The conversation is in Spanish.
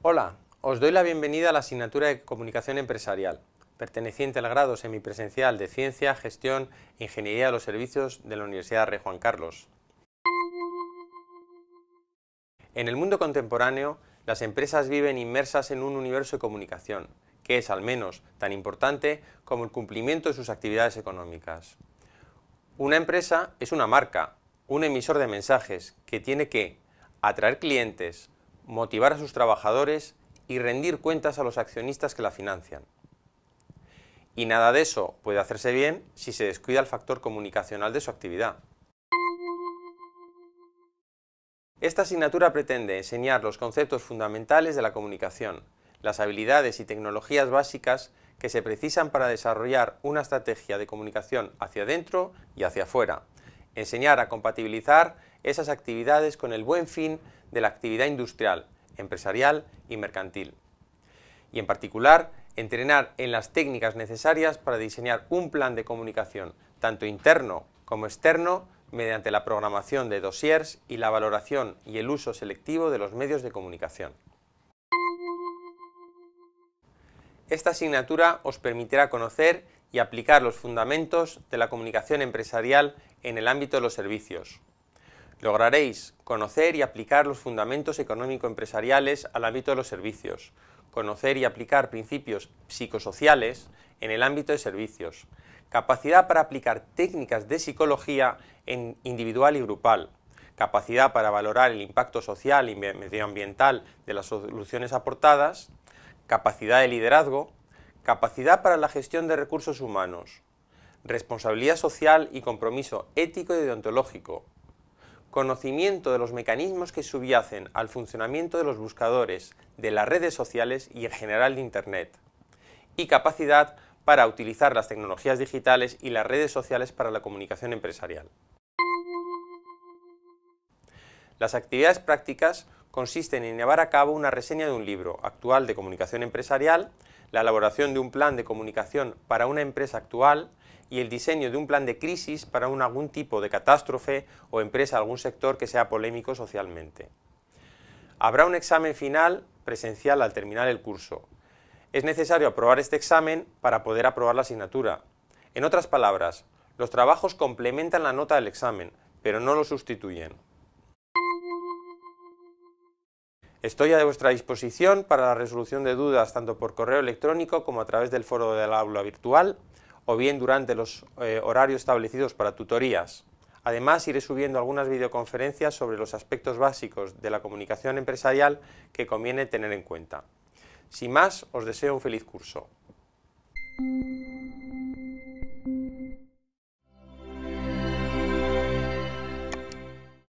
Hola, os doy la bienvenida a la asignatura de Comunicación Empresarial, perteneciente al grado semipresencial de Ciencia, Gestión e Ingeniería de los Servicios de la Universidad Rey Juan Carlos. En el mundo contemporáneo, las empresas viven inmersas en un universo de comunicación, que es al menos tan importante como el cumplimiento de sus actividades económicas. Una empresa es una marca, un emisor de mensajes, que tiene que atraer clientes, motivar a sus trabajadores y rendir cuentas a los accionistas que la financian. Y nada de eso puede hacerse bien si se descuida el factor comunicacional de su actividad. Esta asignatura pretende enseñar los conceptos fundamentales de la comunicación, las habilidades y tecnologías básicas que se precisan para desarrollar una estrategia de comunicación hacia adentro y hacia afuera, enseñar a compatibilizar esas actividades con el buen fin de la actividad industrial, empresarial y mercantil. Y en particular, entrenar en las técnicas necesarias para diseñar un plan de comunicación, tanto interno como externo, mediante la programación de dossiers y la valoración y el uso selectivo de los medios de comunicación. Esta asignatura os permitirá conocer y aplicar los fundamentos de la comunicación empresarial en el ámbito de los servicios, Lograréis conocer y aplicar los fundamentos económico-empresariales al ámbito de los servicios, conocer y aplicar principios psicosociales en el ámbito de servicios, capacidad para aplicar técnicas de psicología en individual y grupal, capacidad para valorar el impacto social y medioambiental de las soluciones aportadas, capacidad de liderazgo, capacidad para la gestión de recursos humanos, responsabilidad social y compromiso ético y deontológico, conocimiento de los mecanismos que subyacen al funcionamiento de los buscadores, de las redes sociales y en general de Internet, y capacidad para utilizar las tecnologías digitales y las redes sociales para la comunicación empresarial. Las actividades prácticas consisten en llevar a cabo una reseña de un libro actual de comunicación empresarial, la elaboración de un plan de comunicación para una empresa actual y el diseño de un plan de crisis para un, algún tipo de catástrofe o empresa, algún sector que sea polémico socialmente. Habrá un examen final presencial al terminar el curso. Es necesario aprobar este examen para poder aprobar la asignatura. En otras palabras, los trabajos complementan la nota del examen, pero no lo sustituyen. Estoy a vuestra disposición para la resolución de dudas tanto por correo electrónico como a través del foro del aula virtual o bien durante los eh, horarios establecidos para tutorías. Además, iré subiendo algunas videoconferencias sobre los aspectos básicos de la comunicación empresarial que conviene tener en cuenta. Sin más, os deseo un feliz curso.